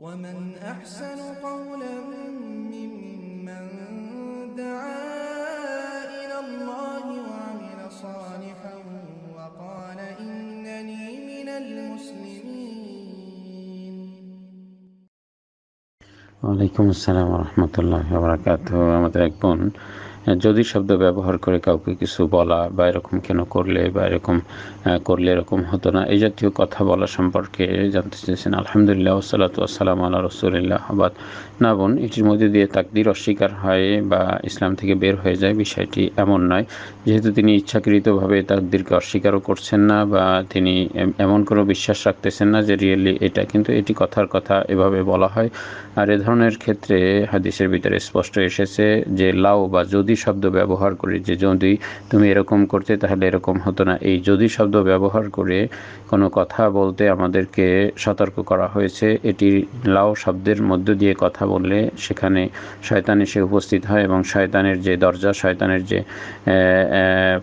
ومن أحسن قولا ممن دعا إلى الله وعمل صالحا وقال إنني من المسلمين وعليكم السلام ورحمة الله وبركاته أما যদি শব্দ ব্যবহার করে কাউকে কিছু বলা বা এরকম কেন করলে বা এরকম করলে এরকম হতো না এই জাতীয় কথা বলা সম্পর্কে জানতে চেয়েছেন আলহামদুলিল্লাহ ওসালাত আসসালাম আল্লাহ রসুলিল্লাহ আবাদ না বোন এটির মধ্যে দিয়ে তাকদির অস্বীকার হয় বা ইসলাম থেকে বের হয়ে যায় বিষয়টি এমন নয় যেহেতু তিনি ইচ্ছাকৃতভাবে তাকদিরকে অস্বীকারও করছেন না বা তিনি এমন কোনো বিশ্বাস রাখতেছেন না যে রিয়েলি এটা কিন্তু এটি কথার কথা এভাবে বলা হয় আর এ ধরনের ক্ষেত্রে হাদিসের ভিতরে স্পষ্ট এসেছে যে লাও বা যদি শব্দ ব্যবহার করে যে যদি তুমি এরকম করতে তাহলে এরকম হতো না এই যদি শব্দ ব্যবহার করে কোনো কথা বলতে আমাদেরকে সতর্ক করা হয়েছে এটি লাও শব্দের মধ্য দিয়ে কথা বললে সেখানে শয়তান এসে উপস্থিত হয় এবং শয়তানের যে দরজা শয়তানের যে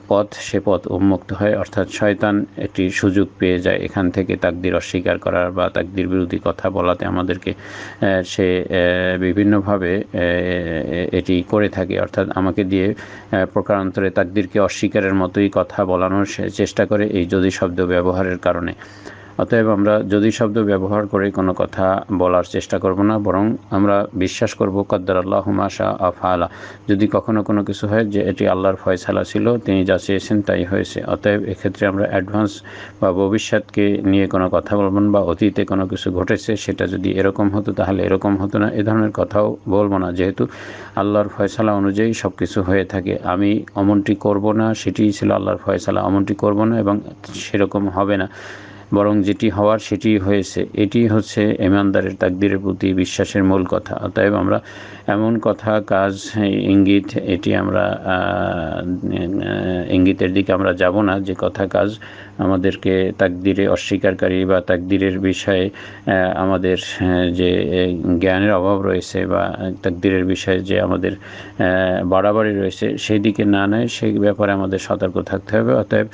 পথ সে পথ উন্মুক্ত হয় অর্থাৎ শয়তান একটি সুযোগ পেয়ে যায় এখান থেকে তাকদির অস্বীকার করার বা তাকদির বিরোধী কথা বলাতে আমাদেরকে সে বিভিন্নভাবে এটি করে থাকে অর্থাৎ আমাকে আমাকে দিয়ে প্রকারান্তরে তাকদিরকে অস্বীকারের মতোই কথা বলানোর চেষ্টা করে এই যদি শব্দ ব্যবহারের কারণে অতএব আমরা যদি শব্দ ব্যবহার করে কোনো কথা বলার চেষ্টা করব না বরং আমরা বিশ্বাস করব কদ্দার আল্লাহ মাশা আফালা যদি কখনো কোনো কিছু হয় যে এটি আল্লাহর ফয়সালা ছিল তিনি যা চেয়েছেন তাই হয়েছে অতএব এক্ষেত্রে আমরা অ্যাডভান্স বা ভবিষ্যৎকে নিয়ে কোনো কথা বলব বা অতীতে কোনো কিছু ঘটেছে সেটা যদি এরকম হতো তাহলে এরকম হতো না এ ধরনের কথাও বলবো না যেহেতু আল্লাহর ফয়সালা অনুযায়ী সব কিছু হয়ে থাকে আমি অমনটি করব না সেটিই ছিল আল্লাহর ফয়সালা অমনটি করব না এবং সেরকম হবে না বরং যেটি হওয়ার সেটি হয়েছে এটি হচ্ছে ইমানদারের তাকদিরের প্রতি বিশ্বাসের মূল কথা অতএব আমরা এমন কথা কাজ ইঙ্গিত এটি আমরা ইঙ্গিতের দিকে আমরা যাব না যে কথা কাজ আমাদেরকে তাকদিরে অস্বীকারকারী বা তাকদিরের বিষয়ে আমাদের যে জ্ঞানের অভাব রয়েছে বা তাকদিরের বিষয়ে যে আমাদের বাড়াবাড়ি রয়েছে সেই দিকে না নেয় সেই ব্যাপারে আমাদের সতর্ক থাকতে হবে অতএব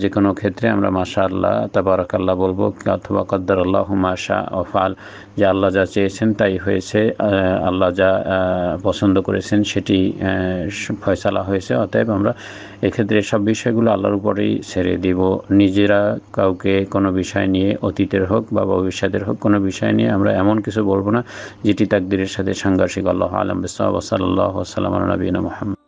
যে কোনো ক্ষেত্রে আমরা মাসা আল্লাহ তারপর বারাকাল্লাহ বলবো অথবা কদ্দার আল্লাহ হুমাশা অফাল যা আল্লাহ যা চেয়েছেন তাই হয়েছে আল্লাহ যা পছন্দ করেছেন সেটি ফয়সালা হয়েছে অতএব আমরা এক্ষেত্রে সব বিষয়গুলো আল্লাহর উপরেই ছেড়ে দিব নিজেরা কাউকে কোনো বিষয় নিয়ে অতীতের হোক বা ভবিষ্যতের হোক কোনো বিষয় নিয়ে আমরা এমন কিছু বলবো না যেটি তাকদিরের সাথে সাংঘর্ষিক আল্লাহ আলম বিসাল্লাহ সাল্লাম নবীন মোহাম্মদ